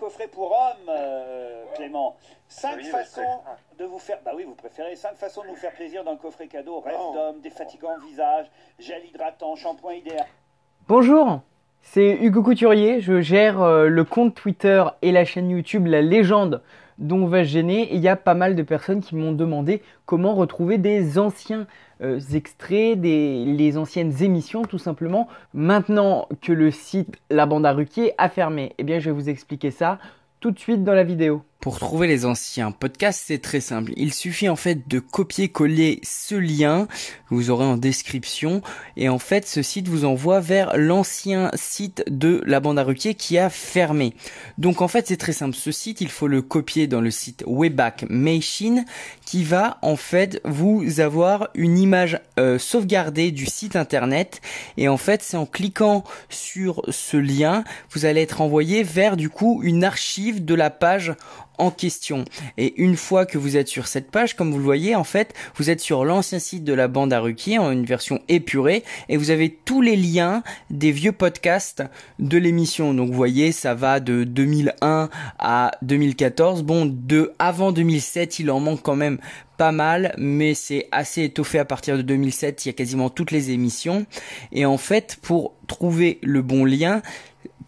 coffret pour hommes, euh, Clément. Cinq façons de vous faire... Bah oui, vous préférez. Cinq façons de vous faire plaisir dans le coffret cadeau. Rêve d'homme, fatigants visage, gel hydratant, shampoing idéal. Bonjour c'est Hugo Couturier, je gère euh, le compte Twitter et la chaîne YouTube La Légende dont va se gêner. il y a pas mal de personnes qui m'ont demandé comment retrouver des anciens euh, extraits, des, les anciennes émissions tout simplement. Maintenant que le site La Bande à Ruquier a fermé, eh bien je vais vous expliquer ça tout de suite dans la vidéo. Pour trouver les anciens podcasts, c'est très simple. Il suffit en fait de copier-coller ce lien que vous aurez en description. Et en fait, ce site vous envoie vers l'ancien site de la bande à Ruquier qui a fermé. Donc en fait, c'est très simple. Ce site, il faut le copier dans le site Wayback Machine qui va en fait vous avoir une image euh, sauvegardée du site internet. Et en fait, c'est en cliquant sur ce lien, vous allez être envoyé vers du coup une archive de la page en question. Et une fois que vous êtes sur cette page, comme vous le voyez, en fait, vous êtes sur l'ancien site de la bande à Ruquier en une version épurée et vous avez tous les liens des vieux podcasts de l'émission. Donc vous voyez, ça va de 2001 à 2014. Bon, de avant 2007, il en manque quand même pas mal, mais c'est assez étoffé à partir de 2007. Il y a quasiment toutes les émissions. Et en fait, pour trouver le bon lien,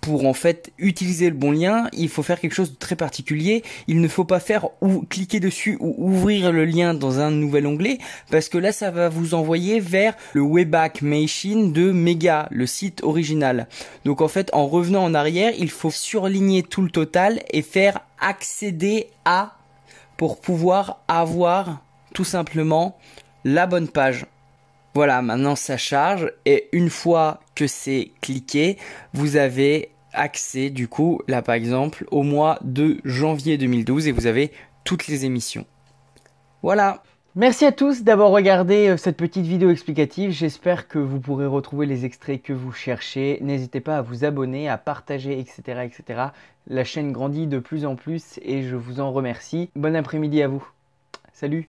pour en fait utiliser le bon lien, il faut faire quelque chose de très particulier. Il ne faut pas faire ou cliquer dessus ou ouvrir le lien dans un nouvel onglet parce que là ça va vous envoyer vers le Wayback Machine de Mega, le site original. Donc en fait en revenant en arrière, il faut surligner tout le total et faire accéder à pour pouvoir avoir tout simplement la bonne page. Voilà, maintenant ça charge et une fois que c'est cliqué, vous avez accès du coup, là par exemple, au mois de janvier 2012 et vous avez toutes les émissions. Voilà. Merci à tous d'avoir regardé euh, cette petite vidéo explicative. J'espère que vous pourrez retrouver les extraits que vous cherchez. N'hésitez pas à vous abonner, à partager, etc., etc. La chaîne grandit de plus en plus et je vous en remercie. Bon après-midi à vous. Salut